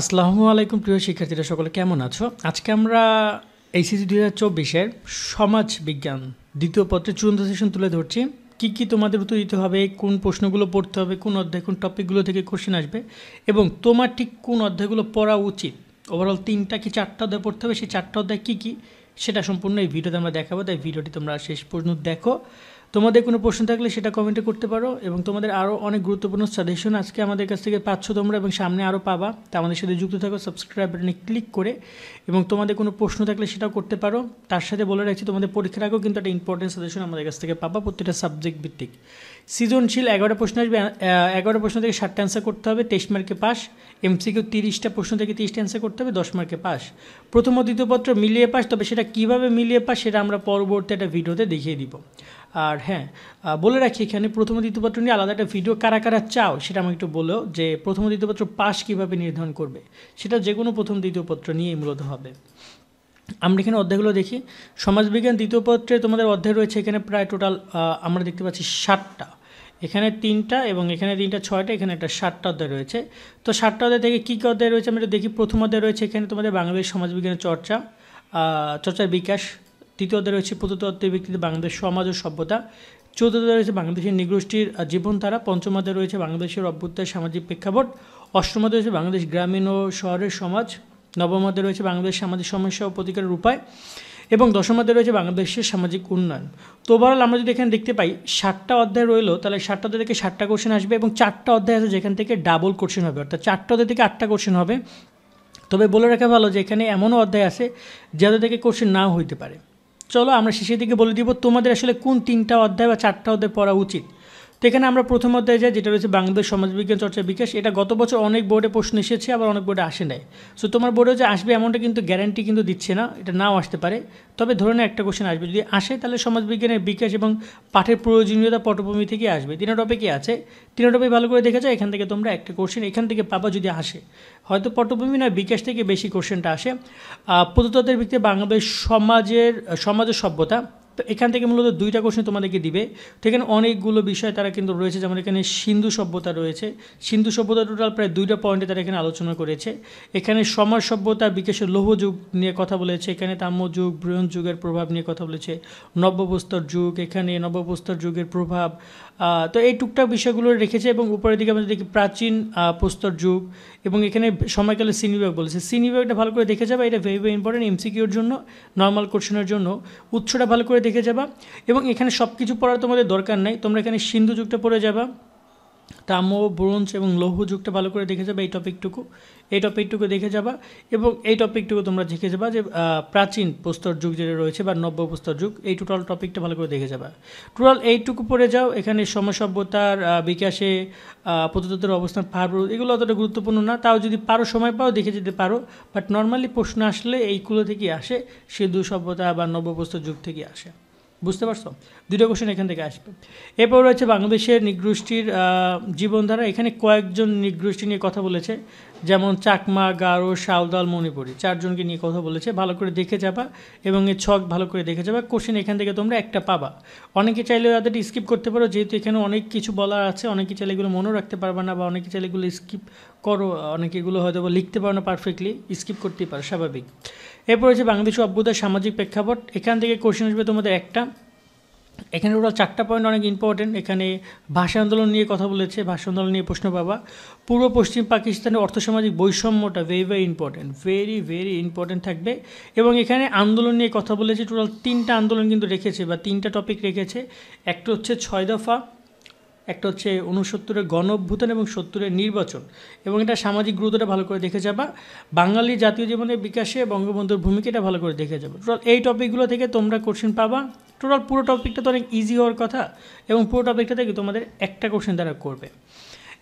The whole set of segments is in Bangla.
আসসালামু আলাইকুম প্রিয় শিক্ষার্থীরা সকলে কেমন আছো আজকে আমরা এইসিসি দুই হাজার চব্বিশের সমাজ বিজ্ঞান দ্বিতীয় পত্রে চূড়ান্ত সেশন তুলে ধরছি কী কী তোমাদের উত্তর দিতে হবে কোন প্রশ্নগুলো পড়তে হবে কোন অধ্যায় কোন টপিকগুলো থেকে কোশ্চেন আসবে এবং তোমার ঠিক কোন অধ্যায়গুলো পড়া উচিত ওভারঅল তিনটা কি চারটা অধ্যায় পড়তে হবে সেই চারটা অধ্যায় কী কী সেটা সম্পূর্ণ এই ভিডিওতে আমরা দেখাবো তাই ভিডিওটি তোমরা শেষ পর্যন্ত দেখো তোমাদের কোনো প্রশ্ন থাকলে সেটা কমেন্টে করতে পারো এবং তোমাদের আরও অনেক গুরুত্বপূর্ণ সাজেশন আজকে আমাদের কাছ থেকে পাচ্ছ তোমরা এবং সামনে আরও পাবা তা আমাদের সাথে যুক্ত থাকো সাবস্ক্রাইব বাটনে ক্লিক করে এবং তোমাদের কোনো প্রশ্ন থাকলে সেটাও করতে পারো তার সাথে বলে রাখছি তোমাদের পরীক্ষার আগেও কিন্তু একটা ইম্পর্টেন্ট সাজেশন আমাদের কাছ থেকে পাবা প্রত্যেকটা সাবজেক্ট ভিত্তিক সৃজনশীল এগারোটা প্রশ্ন আসবে এগারো প্রশ্ন থেকে ষাটটা অ্যান্সার করতে হবে তেইশ মার্কে পাস এমসিকিউ তিরিশটা প্রশ্ন থেকে তিরিশটা অ্যান্সার করতে হবে দশ মার্কে পাস প্রথম ও দ্বিতীয়পত্র মিলিয়ে পাস তবে সেটা কীভাবে মিলিয়ে পাস সেটা আমরা পরবর্তী একটা ভিডিওতে দেখিয়ে দিব আর হ্যাঁ বলে রাখি এখানে প্রথম দ্বিতীয়পত্র নিয়ে আলাদা একটা ভিডিও কারা কারা চাও সেটা আমাকে একটু বলো যে প্রথম দ্বিতীয়পত্র পাস কীভাবে নির্ধারণ করবে সেটা যে কোনো প্রথম দ্বিতীয়পত্র নিয়েই মূলত হবে আমরা এখানে অধ্যায়গুলো দেখি সমাজবিজ্ঞান দ্বিতীয় পত্রে তোমাদের অধ্যায় রয়েছে এখানে প্রায় টোটাল আমরা দেখতে পাচ্ছি ষাটটা এখানে তিনটা এবং এখানে তিনটা ছয়টা এখানে একটা সাতটা অধ্যায় রয়েছে তো সাতটা অধ্যায় থেকে কী কী অধ্যায় রয়েছে আমি দেখি প্রথম অধ্যায় রয়েছে এখানে তোমাদের বাংলাদেশ সমাজবিজ্ঞানের চর্চা চর্চার বিকাশ তৃতীয় অধ্যায় রয়েছে অধ্যায় ভিত্তিতে বাংলাদেশ সমাজ ও সভ্যতা অধ্যায় রয়েছে বাংলাদেশের নিগোষ্ঠীর জীবনধারা অধ্যায় রয়েছে বাংলাদেশের অভ্যুত্থায় সামাজিক প্রেক্ষাপট অধ্যায় রয়েছে বাংলাদেশ গ্রামীণ ও শহরের সমাজ অধ্যায় রয়েছে বাংলাদেশ সামাজিক সমস্যা ও প্রতিকারের উপায় এবং দশম অধ্যায় রয়েছে বাংলাদেশের সামাজিক উন্নয়ন তো ওভারঅল আমরা যদি এখানে দেখতে পাই ষাটটা অধ্যায় রইলো তাহলে ষাটটা অধ্যায় থেকে ষাটটা কোশ্চেন আসবে এবং চারটা অধ্যায় আছে যেখান থেকে ডাবল কোশ্চেন হবে অর্থাৎ চারটা অধ্যায় থেকে আটটা কোশ্চেন হবে তবে বলে রাখা ভালো যে এখানে এমনও অধ্যায় আছে যাদের থেকে কোশ্চেন নাও হইতে পারে চলো আমরা শেষের দিকে বলে দিব তোমাদের আসলে কোন তিনটা অধ্যায় বা চারটা অধ্যায় পড়া উচিত তো এখানে আমরা প্রথম অধ্যায় যাই যেটা রয়েছে বাংলাদেশ সমাজবিজ্ঞান চর্চা বিকাশ এটা গত বছর অনেক বোর্ডে প্রশ্ন এসেছে আবার অনেক বোর্ডে আসে নাই সো তোমার বোর্ডে যে আসবে এমনটা কিন্তু গ্যারান্টি কিন্তু দিচ্ছে না এটা নাও আসতে পারে তবে ধরে নেয় একটা কোশ্চেন আসবে যদি আসে তাহলে সমাজবিজ্ঞানের বিকাশ এবং পাঠের প্রয়োজনীয়তা পটভূমি থেকে আসবে তিনো টপিকই আছে তিনো টপিক ভালো করে দেখা যায় এখান থেকে তোমরা একটা কোশ্চেন এখান থেকে পাবা যদি আসে হয়তো পটভূমি না বিকাশ থেকে বেশি কোশ্চেনটা আসে প্রদত্তের ভিত্তিতে বাংলাদেশ সমাজের সমাজের সভ্যতা তো এখান থেকে মূলত দুইটা কোশ্চেন তোমাদেরকে দিবে তো এখানে অনেকগুলো বিষয় তারা কিন্তু রয়েছে যেমন এখানে সিন্ধু সভ্যতা রয়েছে সিন্ধু সভ্যতা টোটাল প্রায় দুইটা পয়েন্টে তারা এখানে আলোচনা করেছে এখানে সমাজ সভ্যতা বিকাশের লৌহ যুগ নিয়ে কথা বলেছে এখানে তাম্য যুগ ব্রোঞ্জ যুগের প্রভাব নিয়ে কথা বলেছে নব্যপ্রস্তর যুগ এখানে নব্যপ্রস্তর যুগের প্রভাব তো এই টুকটাক বিষয়গুলো রেখেছে এবং উপরের দিকে আমরা দেখি প্রাচীন প্রস্তর যুগ এবং এখানে সময়কালে সিনিবিভাগ বলেছে সিনিবিভাগটা ভালো করে দেখে যাবে এটা ভেরি ভেরি ইম্পর্টেন্ট এমসিকিউর জন্য নর্মাল কোশ্চেনের জন্য উৎসটা ভালো করে দেখে যাবা এবং এখানে সব কিছু পড়ার তোমাদের দরকার নাই তোমরা এখানে সিন্ধু যুগটা পড়ে যাবা তামো ব্রোঞ্জ এবং লৌহ যুগটা ভালো করে দেখে যাবে এই টপিকটুকু এই টপিকটুকু দেখে যাবা এবং এই টপিকটুকু তোমরা দেখে যাবা যে প্রাচীন প্রস্তর যুগ যেটা রয়েছে বা নব্য প্রস্তর যুগ এই টোটাল টপিকটা ভালো করে দেখে যাবা টোটাল এইটুকু পড়ে যাও এখানে সমসভ্যতার বিকাশে প্রততত্ত্বের অবস্থান পারো এগুলো অতটা গুরুত্বপূর্ণ না তাও যদি পারো সময় পাও দেখে যেতে পারো বাট নর্মালি প্রশ্ন আসলে এইগুলো থেকে আসে সিন্ধু সভ্যতা বা প্রস্তর যুগ থেকে আসে বুঝতে পারছো দুইটা কোশ্চেন এখান থেকে আসবে এরপর রয়েছে বাংলাদেশের নিগোষ্ঠীর জীবনধারা এখানে কয়েকজন নিগোষ্ঠী নিয়ে কথা বলেছে যেমন চাকমা গারো শালদাল মণিপুরি চারজনকে নিয়ে কথা বলেছে ভালো করে দেখে যাবা এবং এর ছক ভালো করে দেখে যাবা কোশ্চেন এখান থেকে তোমরা একটা পাবা অনেকে চাইলে তাদের স্কিপ করতে পারো যেহেতু এখানে অনেক কিছু বলা আছে অনেকে চাইলে এগুলো মনেও রাখতে পারবা না বা অনেকে চাইলে এগুলো স্কিপ করো অনেকে এগুলো হয়তো লিখতে পারো না পারফেক্টলি স্কিপ করতেই পারো স্বাভাবিক এরপর হচ্ছে বাংলাদেশের অভ্যুদয় সামাজিক প্রেক্ষাপট এখান থেকে কোশ্চেন আসবে তোমাদের একটা এখানে টোটাল চারটা পয়েন্ট অনেক ইম্পর্টেন্ট এখানে ভাষা আন্দোলন নিয়ে কথা বলেছে ভাষা আন্দোলন নিয়ে প্রশ্ন পাবা পূর্ব পশ্চিম পাকিস্তানের অর্থসামাজিক বৈষম্যটা very very important very very important থাকবে এবং এখানে আন্দোলন নিয়ে কথা বলেছে টোটাল তিনটা আন্দোলন কিন্তু রেখেছে বা তিনটা টপিক রেখেছে একটা হচ্ছে ছয় দফা একটা হচ্ছে উনসত্তরের গণ অভ্যুত্থান এবং সত্তরের নির্বাচন এবং এটা সামাজিক গুরুত্বটা ভালো করে দেখে যাবা বাঙালি জাতীয় জীবনের বিকাশে বঙ্গবন্ধুর ভূমিকাটা ভালো করে দেখে যাবো টোটাল এই টপিকগুলো থেকে তোমরা কোশ্চেন পাবা টোটাল পুরো টপিকটা তো অনেক ইজি হওয়ার কথা এবং পুরো টপিকটা থেকে তোমাদের একটা কোশ্চেন তারা করবে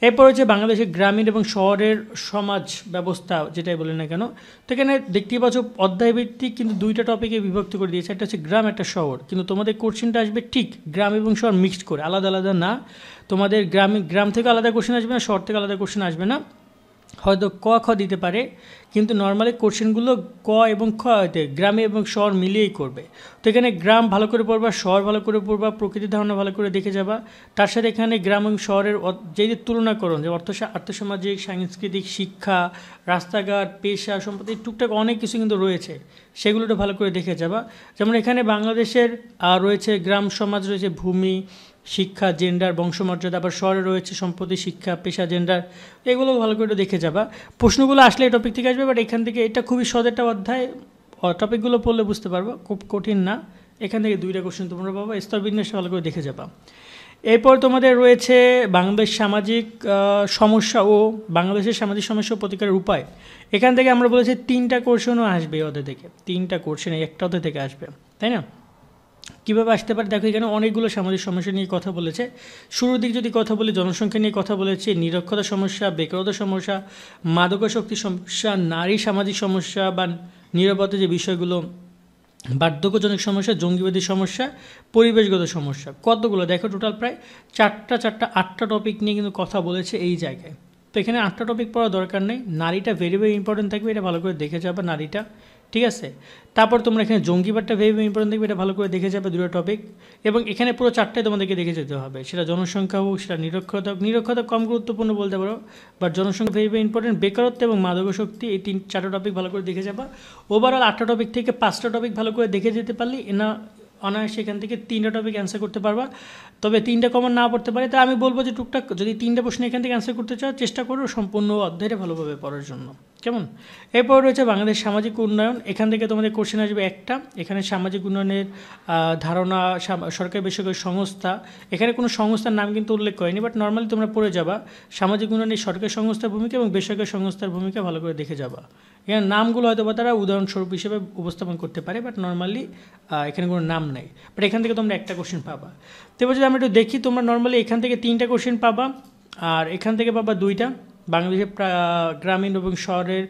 এরপর হচ্ছে বাংলাদেশের গ্রামীণ এবং শহরের সমাজ ব্যবস্থা যেটাই বলে না কেন তো এখানে দেখতেই পাচ্ছ অধ্যায়ভিত্তিক কিন্তু দুইটা টপিকে বিভক্ত করে দিয়েছে একটা হচ্ছে গ্রাম একটা শহর কিন্তু তোমাদের কোশ্চেনটা আসবে ঠিক গ্রাম এবং শহর মিক্সড করে আলাদা আলাদা না তোমাদের গ্রামে গ্রাম থেকে আলাদা কোশ্চেন আসবে না শহর থেকে আলাদা কোশ্চেন আসবে না হয়তো ক খ দিতে পারে কিন্তু নর্মালি কোশ্চেনগুলো ক এবং খ হয়তো গ্রামে এবং শহর মিলিয়েই করবে তো এখানে গ্রাম ভালো করে পড়বা শহর ভালো করে পড়বা প্রকৃতি ধারণা ভালো করে দেখে যাবা তার সাথে এখানে গ্রাম এবং শহরের যেই যে তুলনা করুন যে অর্থ আর্থসামাজিক সাংস্কৃতিক শিক্ষা রাস্তাঘাট পেশা সম্পত্তি টুকটাক অনেক কিছু কিন্তু রয়েছে সেগুলোটা ভালো করে দেখে যাবা যেমন এখানে বাংলাদেশের রয়েছে গ্রাম সমাজ রয়েছে ভূমি শিক্ষা জেন্ডার বংশমর্যাদা আবার স্বরে রয়েছে সম্পত্তি শিক্ষা পেশা জেন্ডার এগুলো ভালো করে দেখে যাবা প্রশ্নগুলো আসলে এই টপিক থেকে আসবে বাট এখান থেকে এটা খুবই সদেরটা অধ্যায় টপিকগুলো পড়লে বুঝতে পারবো খুব কঠিন না এখান থেকে দুইটা কোশ্চেন তোমরা পাবা স্তরবিন্যাস ভালো করে দেখে যাবা এরপর তোমাদের রয়েছে বাংলাদেশ সামাজিক সমস্যা ও বাংলাদেশের সামাজিক সমস্যা প্রতিকারের উপায় এখান থেকে আমরা বলেছি তিনটা কোশ্চেনও আসবে ওদের থেকে তিনটা কোশ্চেন একটা ওদের থেকে আসবে তাই না কিভাবে আসতে পারে দেখো এখানে অনেকগুলো সামাজিক সমস্যা নিয়ে কথা বলেছে শুরুর দিক যদি কথা বলি জনসংখ্যা নিয়ে কথা বলেছে নিরক্ষতা সমস্যা বেকারতা সমস্যা মাদকাসক্তি সমস্যা নারী সামাজিক সমস্যা বা নিরাপত্তা যে বিষয়গুলো বার্ধক্যজনক সমস্যা জঙ্গিবাদী সমস্যা পরিবেশগত সমস্যা কতগুলো দেখো টোটাল প্রায় চারটা চারটা আটটা টপিক নিয়ে কিন্তু কথা বলেছে এই জায়গায় তো এখানে আটটা টপিক পড়া দরকার নেই নারীটা ভেরি ভেরি ইম্পর্টেন্ট থাকবে এটা ভালো করে দেখে যাবে নারীটা ঠিক আছে তারপর তোমরা এখানে জঙ্গিবাদটা ভেবে ইম্পর্টেন্ট দেখবে এটা ভালো করে দেখে যাবে দুটো টপিক এবং এখানে পুরো চারটায় তোমাদেরকে দেখে যেতে হবে সেটা জনসংখ্যা হোক সেটা নিরক্ষরতা নিরক্ষরতা কম গুরুত্বপূর্ণ বলতে পারো বাট জনসংখ্যা ভেবে ইম্পর্টেন্ট বেকারত্ব এবং মাদক শক্তি এই তিন চারটা টপিক ভালো করে দেখে যাবা ওভারঅল আটটা টপিক থেকে পাঁচটা টপিক ভালো করে দেখে যেতে পারলে এনা অনায়াসে এখান থেকে তিনটা টপিক অ্যান্সার করতে পারবা তবে তিনটা কমন না পড়তে পারে তা আমি বলবো যে টুকটাক যদি তিনটা প্রশ্ন এখান থেকে অ্যান্সার করতে চাও চেষ্টা করো সম্পূর্ণ অধ্যায়টা ভালোভাবে পড়ার জন্য কেমন এরপর রয়েছে বাংলাদেশ সামাজিক উন্নয়ন এখান থেকে তোমাদের কোশ্চেন আসবে একটা এখানে সামাজিক উন্নয়নের ধারণা সরকারি বেসরকারি সংস্থা এখানে কোনো সংস্থার নাম কিন্তু উল্লেখ করেনি বাট নর্মালি তোমরা পড়ে যাবা সামাজিক উন্নয়নের সরকারি সংস্থার ভূমিকা এবং বেসরকারি সংস্থার ভূমিকা ভালো করে দেখে যাবা এখানে নামগুলো হয়তো বা তারা উদাহরণস্বরূপ হিসেবে উপস্থাপন করতে পারে বাট নর্মালি এখানে কোনো নাম নাই বাট এখান থেকে তোমরা একটা কোশ্চেন পাবা তো এবার যদি আমরা একটু দেখি তোমরা নর্মালি এখান থেকে তিনটা কোশ্চেন পাবা আর এখান থেকে পাবা দুইটা বাংলাদেশের গ্রামীণ এবং শহরের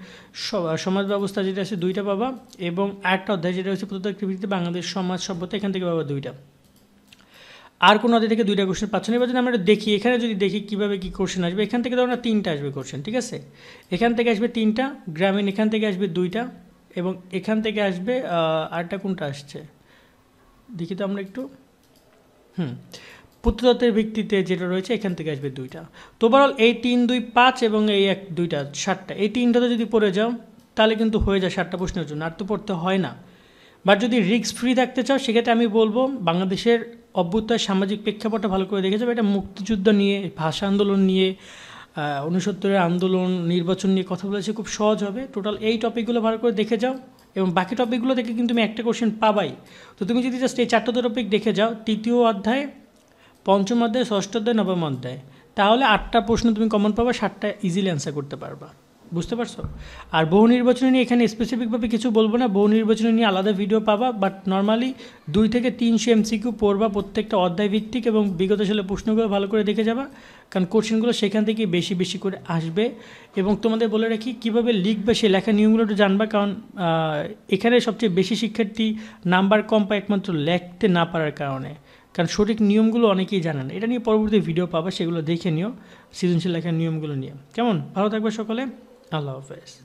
সমাজ ব্যবস্থা যেটা আছে দুইটা পাবা এবং আটটা অধ্যায় যেটা হচ্ছে প্রত্যেকটি ভিত্তিতে বাংলাদেশ সমাজ সভ্যতা এখান থেকে পাবা দুইটা আর কোনো অধ্যায় থেকে দুইটা কোশ্চেন পাচ্ছ না এবার যদি আমরা দেখি এখানে যদি দেখি কীভাবে কী কোশ্চেন আসবে এখান থেকে ধরো না তিনটা আসবে কোশ্চেন ঠিক আছে এখান থেকে আসবে তিনটা গ্রামীণ এখান থেকে আসবে দুইটা এবং এখান থেকে আসবে আরটা কোনটা আসছে দেখি তো আমরা একটু হুম পুত্রতত্ত্বের ভিত্তিতে যেটা রয়েছে এখান থেকে আসবে দুইটা তো ওভারঅল এই তিন দুই পাঁচ এবং এই এক দুইটা সাতটা এই তিনটাতে যদি পড়ে যাও তাহলে কিন্তু হয়ে যায় সাতটা প্রশ্নের জন্য আর তো পড়তে হয় না বা যদি রিস্ক ফ্রি থাকতে চাও সেক্ষেত্রে আমি বলবো বাংলাদেশের অভ্যুত্তর সামাজিক প্রেক্ষাপটটা ভালো করে দেখে যাবে এটা মুক্তিযুদ্ধ নিয়ে ভাষা আন্দোলন নিয়ে উনসত্তরের আন্দোলন নির্বাচন নিয়ে কথা বলেছে খুব সহজ হবে টোটাল এই টপিকগুলো ভালো করে দেখে যাও এবং বাকি টপিকগুলো দেখে কিন্তু তুমি একটা কোশ্চেন পাবাই তো তুমি যদি জাস্ট এই চারটা টপিক দেখে যাও তৃতীয় অধ্যায় পঞ্চম অধ্যায় ষষ্ঠ অধ্যায় নবম অধ্যায় তাহলে আটটা প্রশ্ন তুমি কমন পাবা সাতটা ইজিলি অ্যান্সার করতে পারবা বুঝতে পারছো আর বহু নির্বাচনী নিয়ে এখানে স্পেসিফিকভাবে কিছু বলবো না বহু নির্বাচনী নিয়ে আলাদা ভিডিও পাবা বাট নর্মালি দুই থেকে তিনশো এমসিকিউ পড়বা প্রত্যেকটা অধ্যায় ভিত্তিক এবং বিগত সালে প্রশ্নগুলো ভালো করে দেখে যাবা কারণ কোশ্চেনগুলো সেখান থেকে বেশি বেশি করে আসবে এবং তোমাদের বলে রাখি কীভাবে লিখবে সে লেখা নিয়মগুলো একটু জানবা কারণ এখানে সবচেয়ে বেশি শিক্ষার্থী নাম্বার কম পায় একমাত্র লেখতে না পারার কারণে কারণ সঠিক নিয়মগুলো অনেকেই না এটা নিয়ে পরবর্তী ভিডিও পাবা সেগুলো দেখে নিও সৃজনশীল লেখার নিয়মগুলো নিয়ে কেমন ভালো থাকবে সকলে I love this.